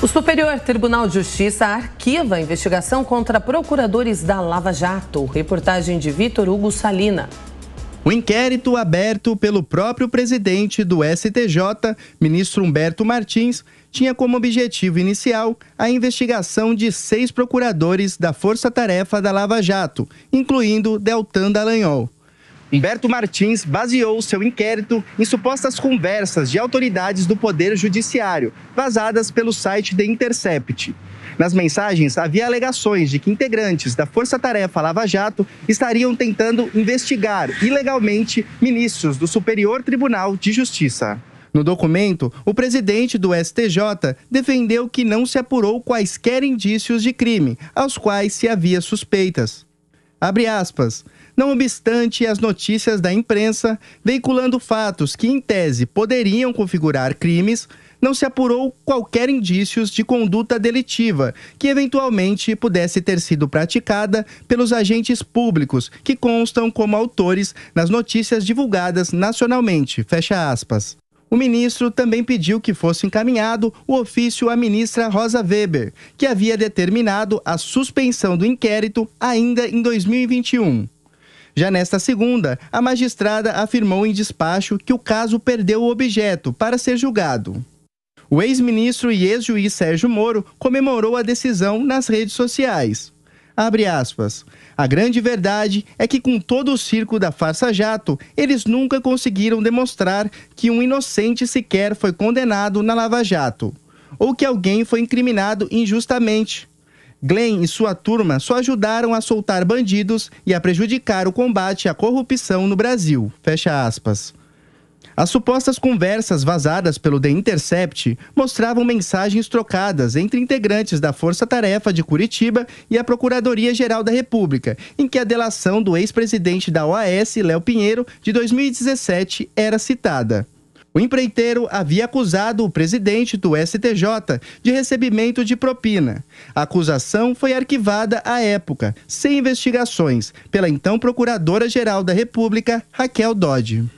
O Superior Tribunal de Justiça arquiva a investigação contra procuradores da Lava Jato. Reportagem de Vitor Hugo Salina. O inquérito aberto pelo próprio presidente do STJ, ministro Humberto Martins, tinha como objetivo inicial a investigação de seis procuradores da Força Tarefa da Lava Jato, incluindo Deltan Dallagnol. Humberto Martins baseou seu inquérito em supostas conversas de autoridades do Poder Judiciário, vazadas pelo site The Intercept. Nas mensagens, havia alegações de que integrantes da Força Tarefa Lava Jato estariam tentando investigar ilegalmente ministros do Superior Tribunal de Justiça. No documento, o presidente do STJ defendeu que não se apurou quaisquer indícios de crime aos quais se havia suspeitas. Abre aspas. Não obstante, as notícias da imprensa veiculando fatos que, em tese, poderiam configurar crimes, não se apurou qualquer indícios de conduta delitiva que eventualmente pudesse ter sido praticada pelos agentes públicos que constam como autores nas notícias divulgadas nacionalmente. Fecha aspas. O ministro também pediu que fosse encaminhado o ofício à ministra Rosa Weber, que havia determinado a suspensão do inquérito ainda em 2021. Já nesta segunda, a magistrada afirmou em despacho que o caso perdeu o objeto para ser julgado. O ex-ministro e ex-juiz Sérgio Moro comemorou a decisão nas redes sociais. Aspas, a grande verdade é que com todo o circo da farsa jato, eles nunca conseguiram demonstrar que um inocente sequer foi condenado na Lava Jato, ou que alguém foi incriminado injustamente, Glenn e sua turma só ajudaram a soltar bandidos e a prejudicar o combate à corrupção no Brasil. Fecha aspas. As supostas conversas vazadas pelo The Intercept mostravam mensagens trocadas entre integrantes da Força Tarefa de Curitiba e a Procuradoria-Geral da República, em que a delação do ex-presidente da OAS, Léo Pinheiro, de 2017, era citada. O empreiteiro havia acusado o presidente do STJ de recebimento de propina. A acusação foi arquivada à época, sem investigações, pela então Procuradora-Geral da República, Raquel Dodge.